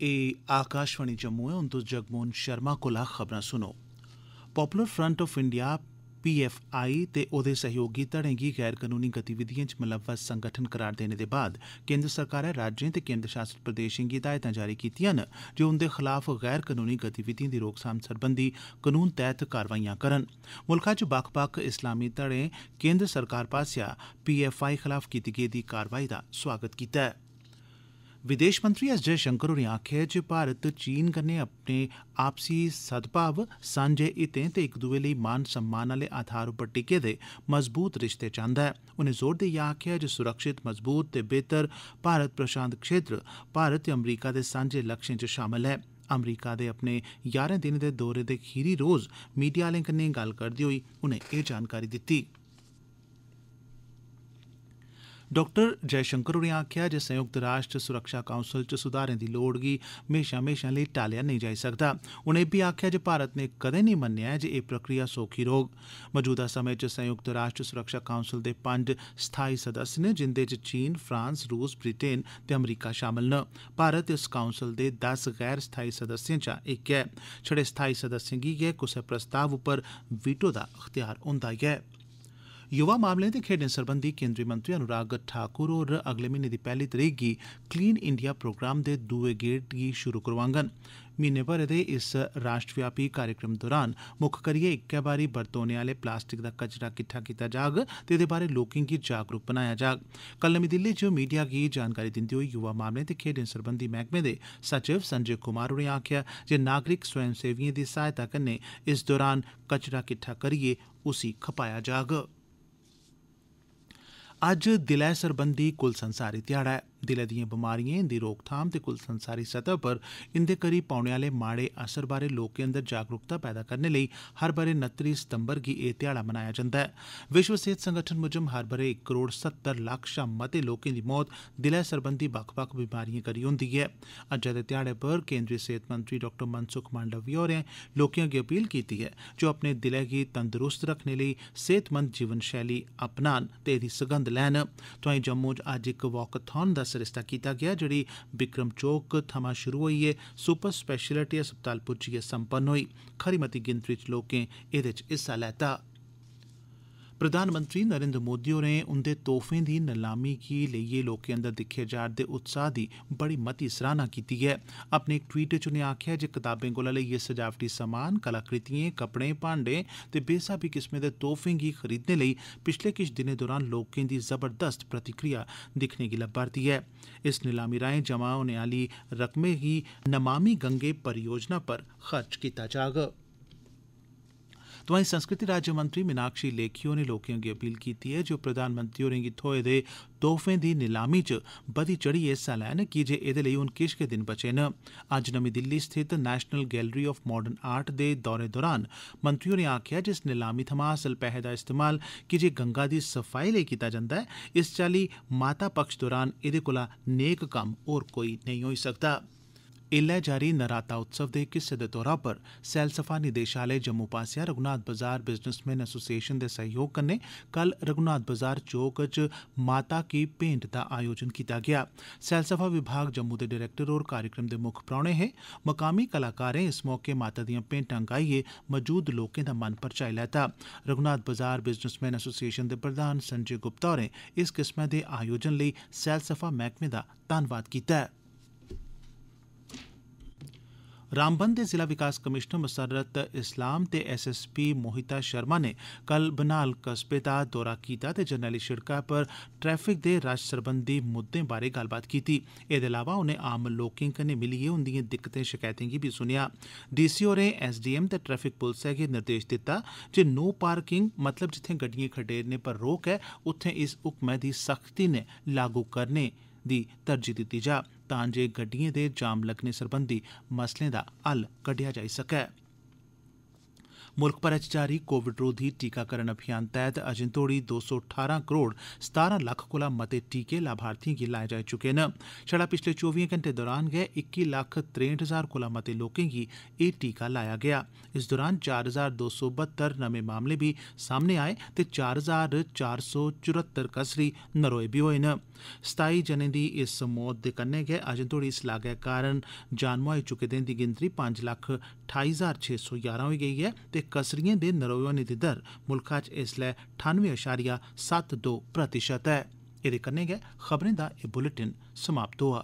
ਇਹ ਆਕਾਸ਼ਵਾਣੀ ਜੰਮੂ ਹੈ ਹੁਣ ਤੋਂ ਜਗਮੋਹਨ ਸ਼ਰਮਾ ਕੋਲ ਖਬਰਾਂ ਸੁਣੋ popular front of India PFI ते ओह्दे सैहयोगी धड़ें गी गैर कनूनी गतिविधिएं च मुलव्वस संगठन करार देने दे बाद केन्द्र सरकारै राज्यें ते केन्द्र शासित प्रदेशें गी हिदायतां जारी कीतियां न जे उंदे खलाफ गैर कनूनी गतिविधिएं दी रोकथाम सरबंधी कनून तैह्त कार्रवाईयां करन मुल्खै च बक्ख बक्ख इस्लामी धड़ें केन्द्र सरकार पास्सेआ पीएफआई खलाफ कीती गेदी कार्रवाई दा सोआगत कीता ऐ विदेश मंत्री एस जयशंकर होरें आखेआ ऐ जे भारत चीन कन्नै अपने आपसी सद्भाव सांझे हितें ते इक दुए लेई मान सम्मान आह्ले आधार पर टिके दे मजबूत रिश्ते चांह्दा ऐ उनें जोर देइयै आखेआ जे सुरक्षित मजबूत ते बेहतर भारत प्रशांत क्षेत्र भारत ते अमरीका दे सांझे लक्ष्यें च शामल ऐ अमरीका दे अपने ञारें दिनें दे दौरे दे खीरी रोज मीडिया आह्लें कन्नै गल्ल करदे होई उनें एह् जानकारी दित्ती डाक्टर जयशंकर होरें आक्खेआ जे संयुक्त राष्ट्र सुरक्षा काउंसल च सुधारें दी लोड़ गी म्हेशां म्हेशां लेई टालेआ नेई जाई सकदा उनें इब्बी आक्खेआ जे भारत नै कदें नेई मन्नेआ ऐ जे एह् प्रक्रिया सौखी रौह्ग मजूदा समें च संयुक्त राष्ट्र सुरक्षा काउंसल दे पंज स्थाई सदस्य न जिंदे च चीन फ्रांस रूस ब्रिटेन ते अमरीका शामल न भारत इस काउंसल दे दस गैर स्थाई सदस्यें चा इक ऐ छड़े स्थाई सदस्यें गी गै कुसै प्रस्ताव उप्पर वीटो दा अख्तियार होंदा ऐ युवा मामलें ते खेड्डें सरबंधी केन्द्री मंत्री अनुराग ठाकुर होर अगले म्हीने दी पैहली तरीक गी क्लीन इंडिया प्रोग्राम दे दुए गेड़ गी शुरू करोआङन म्हीने भरै दे इस राष्ट्रव्यापी कार्यक्रम दौरान मुक्ख करियै इक्कै बारी बरतोने आले प्लास्टिक दा कचरा किट्ठा कीता जाग ते एह्दे बारै लोकें गी जागरूक बनाया जाग कल नमीं दिल्ली च मीडिया गी जानकारी दिंदे होई युवा मामलें ते खेड्डें सरबंधी मैह्कमे दे सचिव संजय कुमार होरें आखेआ जे नागरिक स्वयंसेविएं दी सहायता कन्नै इस दौरान कचरा किट्ठा करियै उसी खपाया जाग अज्ज दिलै सरबंधी कुल संसारी ध्याड़ा ऐ दिलै दिएं बमारिएं इंदी रोकथाम ते कुल संसारी सतह पर इंदे करी पौने आले माड़े असर बारै लोकें अंदर जागरूकता पैदा करने लेई हर ब'रे उनत्ती सितम्बर गी एह् ध्याड़ा मनाया जंदा ऐ विश्व सेहत संगठन मूजब हर ब'रे इक करोड़ सत्तर लक्ख शा मते लोकें दी मौत दिलै सरबंधी बक्ख बक्ख बमारिएं करी हुंदी ऐ अज्जै दे ध्याड़े पर केन्द्री सेहत मंत्री डाक्टर मनसुख मांडविया होरें लोकें अग्गे अपील कीती ऐ जे ओह् अपने दिलै गी तंदरूस्त रक्खने लेई सेहतमंद जीवन शैली अपनान ते एह्दी सगंध लैन तोआई जम्मू च अज्ज इक वाकाथान दा सरिस्ता सरिस्ता कीता गेआ जेहड़ी बिक्रम चौक थमां शुरु होइयै सुपर स्पैशलिटी अस्पताल पुज्जियै सम्पन्न होई खरी मती गिनतरी च लोकें एहदे च हिस्सा लैता हा प्रधानमंत्री नरेन्द्र मोदी होरें उन्दे तोहफें दी नलामी गी लेइयै लोकें अंदर दिक्खे जा'रदे उत्साह दी बड़ी मती सराहना कीती ऐ अपने इक ट्वीट च उनें आक्खेआ जे कताबें कोला लेइयै सजावटी समान कलाकृतिएं कपड़े भांडे ते बेस्हाबी किस्में दे तोहफें गी खरीदने लेई पिछले किश दिनें दौरान लोकें दी जबरदस्त प्रतिक्रिया दिक्खने गी लब्बा'रदी ऐ इस नलामी राएं जमा होने आली रकमै गी नमामी गंगे परियोजना पर खर्च कीता जाग तोआई संस्कृति राज्यमंत्री मीनाक्षी लेखी होरें लोकें अग्गे अपील कीती ऐ जे ओ प्रधानमंत्री होरें गी थ्होए दे तोहफें दी नीलामी च बधी चढ़ियै हिस्सा लैन कीजे एह्दे लेई हून किश गै दिन बचे न अज्ज नमीं दिल्ली स्थित national gallery of modern art दे दौरे दौरान मंत्री होरें आखेआ जे इस नीलामी थमां हासल पैहे दा इस्तेमाल कीजे गंगा दी सफाई लेई कीता जंदा ऐ इस चाल्ली माता पक्ष दौरान एह्दे कोला नेक कम्म होर कोई नेईं होई सकदा ऐ ऐल्लै जारी नराता उत्सव दे इक हिस्से दे तौरा पर सैलसफा निदेशालय जम्मू पास्सेआ रघुनाथ बजार बिजनसमैन एसोसिएशन दे सैह्योग कन्नै कल रघुनाथ बजार चौक च माता की भेंट दा आयोजन कीता गेआ सैलसफा विभाग जम्मू दे डरैक्टर होर कार्यक्रम दे मुक्ख परौह्ने हे मकामी कलाकारें इस मौके माता दिआं भेंटां गाइयै मजूद लोकें दा मन परचाई लैता रघुनाथ बजार बिजनसमैन एसोसिएशन दे प्रधान संजय गुप्ता होरें इस किस्मै दे आयोजन लेई सैलसफा मैह्कमे दा धन्नवाद कीता ऐ रामबन दे जिला विकास कमीशनर मसर्रत इस्लाम ते एसएसपी मोहिता शर्मा ने कल बनाल कस्बे दा दौरा कीता ते जरनैली सिड़कै पर ट्रैफिक दे रश सरबंधी मुद्दे बारै गल्लबात कीती एदे अलावा उनें आम लोकें कन्नै मिलियै उंदिएं दिक्कतें शकैतें गी बी सुनेआ डीसी होरें एसडीएम ते ट्रैफिक पुलसै गी निर्देश दित्ता जे नो पार्किंग मतलब गड्डियां गड्डिएं खडेरने पर रोक ऐ उथे इस हुक्मै दी सख्ती नै लागू करने ਦੀ ਤਰਜੀਹ ਦਿੱਤੀ ਜਾ ਤਾਂ ਜੇ ਗੱਡੀਆਂ ਦੇ ਜਾਮ ਲੱਗਣੇ ਸਬੰਧੀ ਮਸਲੇ ਦਾ ਹੱਲ ਕੱਢਿਆ ਜਾ ਸਕੇ मुल्ख भरै च जारी कोविड रोधी टीकाकरण अभियान तैह्त अजें तोड़ी दो सौ ठारां करोड़ सतारां लक्ख कोला मते टीके लाभार्थिएं गी लाए जाई चुके न छड़ा पिछले चौबिएं घंटे दौरान गै इक्की लक्ख त्रेंठ हजार कोला मते लोकें गी एह् टीका लाया गेआ इस दौरान चार हजार दो सौ बहत्तर नमें मामले बी सामने आए ते चार हजार चार सौ चुरत्तर कसरी नरोए बी होए न सताई जनें दी इस मौत दे कन्नै गै अजें तोड़ी इस लागै कारण जान मुहाई चुके दें दी गिनतरी पंज लक्ख ठाई हजार छे सौ ञारां होई गेई ऐ ते कसरिएं दे नरोए होने दी दर मुल्खै च इसलै ठानुए अशारिया सत्त दो प्रतिशत ऐ एह्दे कन्नै गै खबरें दा एह् बुलेटिन समाप्त होआ